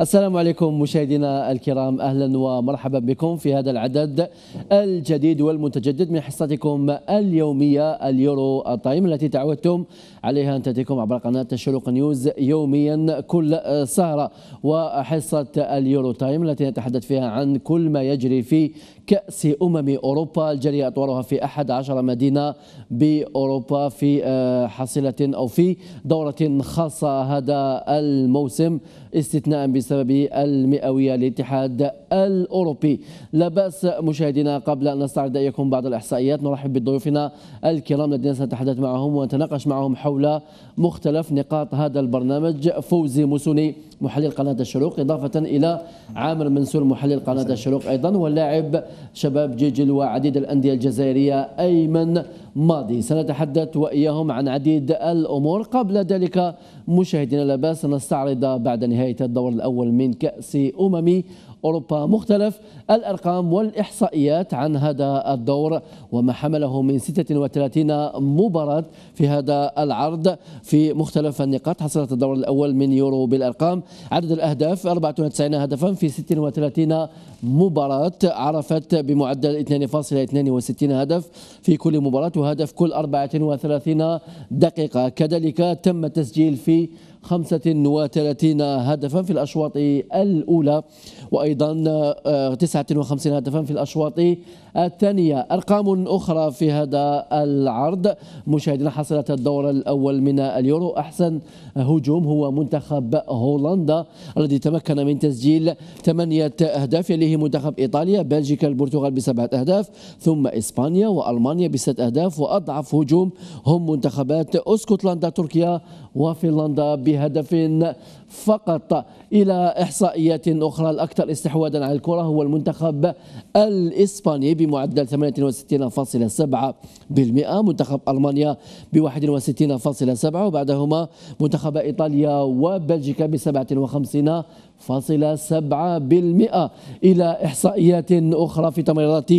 السلام عليكم مشاهدينا الكرام اهلا ومرحبا بكم في هذا العدد الجديد والمتجدد من حصتكم اليوميه اليورو الطايم التي تعودتم عليها أن تأتيكم عبر قناة شروق نيوز يوميا كل سهرة وحصة اليورو تايم التي نتحدث فيها عن كل ما يجري في كأس أمم أوروبا الجارية أطوارها في 11 مدينة بأوروبا في آه، حصيلة أو في دورة خاصة هذا الموسم استثناء بسبب المئوية للاتحاد الأوروبي لا بأس مشاهدينا قبل أن نستعرض إليكم بعض الإحصائيات نرحب بضيوفنا الكرام الذين سنتحدث معهم ونتناقش معهم حول حول مختلف نقاط هذا البرنامج فوزي موسوني محلل قناة الشروق إضافة إلى عامر منصور محلل قناة الشروق أيضا واللاعب شباب جيجل وعديد الأندية الجزائرية أيمن ماضي سنتحدث وإياهم عن عديد الأمور قبل ذلك مشاهدينا لا باس نستعرض بعد نهاية الدور الأول من كأس أممي أوروبا مختلف الأرقام والإحصائيات عن هذا الدور وما حمله من 36 مباراة في هذا العرض في مختلف النقاط حصلت الدور الأول من يورو بالأرقام عدد الأهداف 94 هدفا في 36 مباراة عرفت بمعدل 2.62 هدف في كل مباراة وهدف كل 34 دقيقة كذلك تم التسجيل في 35 هدفا في الأشواط الأولى وأيضا أيضا 59 آه، هدفا في الأشواط الثانية أرقام أخرى في هذا العرض مشاهدينا حصلت الدور الأول من اليورو أحسن هجوم هو منتخب هولندا الذي تمكن من تسجيل ثمانية أهداف يليه منتخب إيطاليا بلجيكا البرتغال بسبعة أهداف ثم إسبانيا وألمانيا بست أهداف وأضعف هجوم هم منتخبات اسكتلندا تركيا وفنلندا بهدف فقط إلى إحصائيات أخرى الأكثر استحواذا على الكرة هو المنتخب الإسباني بمعدل 68.7% منتخب ألمانيا ب 61.7 وبعدهما منتخب إيطاليا وبلجيكا ب 57 فاصلة سبعة بالمئة إلى إحصائيات أخرى في تمريرات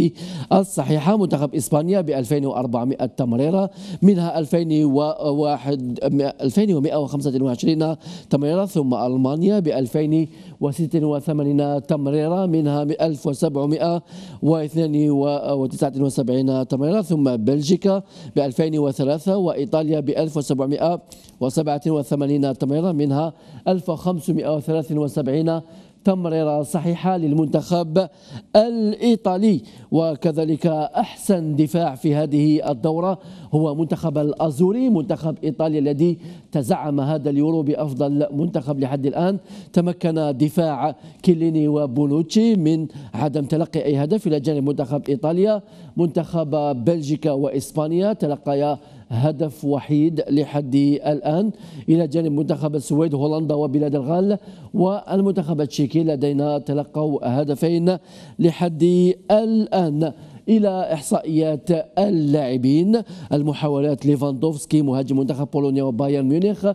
الصحيحة منتخب إسبانيا ب 2400 تمريرة منها 2125 تمريرة ثم ألمانيا ب 2086 تمريرة منها 1772 تمريرة ثم بلجيكا ب 2003 وإيطاليا ب 1787 تمريرة منها 1573 الرافعين تمريرة صحيحة للمنتخب الإيطالي وكذلك أحسن دفاع في هذه الدورة هو منتخب الأزوري منتخب إيطاليا الذي تزعم هذا اليورو بأفضل منتخب لحد الآن تمكن دفاع كيليني وبونوتشي من عدم تلقي أي هدف إلى جانب منتخب إيطاليا منتخب بلجيكا وإسبانيا تلقيا هدف وحيد لحد الآن إلى جانب منتخب السويد هولندا وبلاد الغال والمنتخب التشيكي لدينا تلقوا هدفين لحد الآن الى احصائيات اللاعبين المحاولات ليفاندوفسكي مهاجم منتخب بولونيا وبايرن ميونخ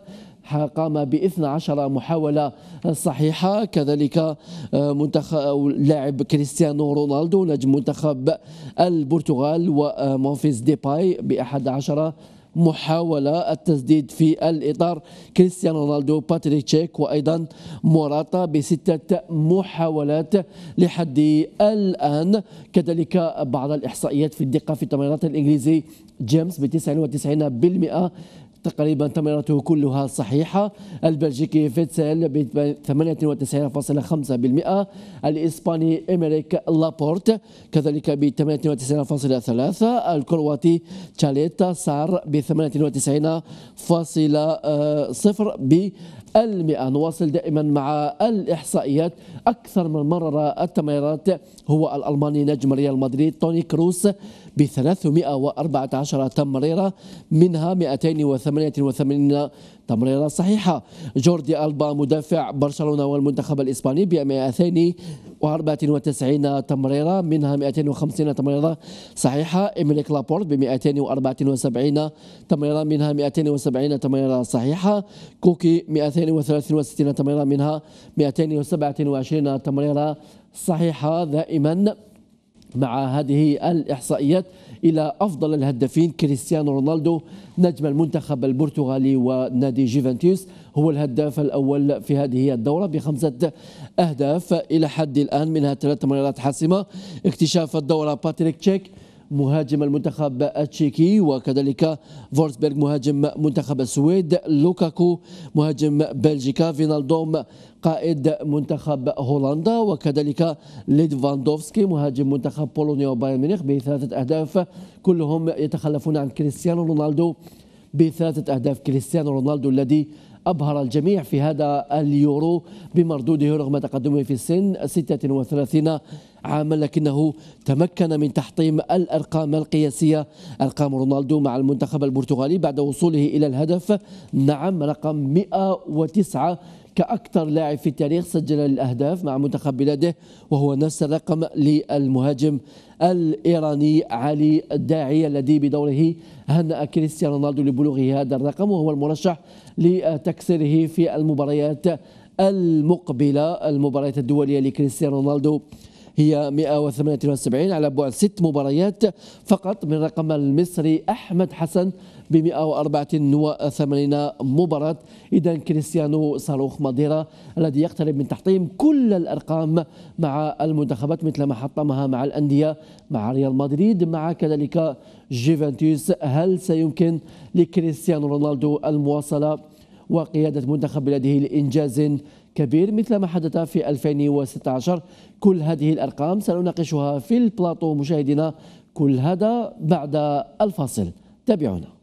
قام ب 12 محاولة صحيحة كذلك آه، منتخب آه، لاعب كريستيانو رونالدو نجم منتخب البرتغال ومونفيس آه، ديباي ب 11 محاولة التسديد في الإطار كريستيانو رونالدو باتريك تشيك وأيضا موراتا بستة محاولات لحد الآن كذلك بعض الإحصائيات في الدقة في التمريرات الإنجليزي جيمس ب 99% تقريبا تمريراته كلها صحيحة البلجيكي فيتسل ب 98.5% الإسباني إمريك لابورت كذلك ب 98.3% الكرواتي تشاليتا سار ب 98.0 ب المئة نواصل دائما مع الإحصائيات أكثر من مرر التمريرات هو الألماني نجم ريال مدريد توني كروس ب 314 تمريرة منها 288 تمريرة صحيحة جوردي ألبا مدافع برشلونة والمنتخب الإسباني ب 294 تمريرة منها 250 تمريرة صحيحة إمريك لابورت ب 274 تمريرة منها 270 تمريرة صحيحة كوكي 263 تمريرة منها 227 تمريرة صحيحة دائما مع هذه الإحصائيات إلى أفضل الهدافين كريستيانو رونالدو نجم المنتخب البرتغالي ونادي جيفنتيوس هو الهداف الأول في هذه الدورة بخمسة أهداف إلى حد الآن منها ثلاث مرات حاسمة اكتشاف الدورة باتريك تشيك مهاجم المنتخب التشيكي وكذلك فورسبيرغ مهاجم منتخب السويد لوكاكو مهاجم بلجيكا فينالدوم قائد منتخب هولندا وكذلك ليدفاندوفسكي مهاجم منتخب بولونيا وبايرن ميونخ بثلاثة أهداف كلهم يتخلفون عن كريستيانو رونالدو بثلاثة أهداف كريستيانو رونالدو الذي أبهر الجميع في هذا اليورو بمردوده رغم تقدمه في السن 36 عاما لكنه تمكن من تحطيم الأرقام القياسية أرقام رونالدو مع المنتخب البرتغالي بعد وصوله إلى الهدف نعم رقم 109 كأكثر لاعب في التاريخ سجل الأهداف مع منتخب بلاده وهو نفس الرقم للمهاجم الإيراني علي الداعي الذي بدوره هنأ كريستيانو رونالدو لبلوغه هذا الرقم وهو المرشح لتكسيره في المباريات المقبلة المباريات الدولية لكريستيانو رونالدو هي 178 على بعد ست مباريات فقط من رقم المصري أحمد حسن ب 184 مباراة إذا كريستيانو صاروخ ماديرا الذي يقترب من تحطيم كل الأرقام مع المنتخبات مثل ما حطمها مع الأندية مع ريال مدريد مع كذلك جيفنتوس هل سيمكن لكريستيانو رونالدو المواصلة وقيادة منتخب بلاده لإنجاز كبير مثل ما حدث في 2016 كل هذه الأرقام سنناقشها في البلاطو مشاهدينا كل هذا بعد الفاصل تابعونا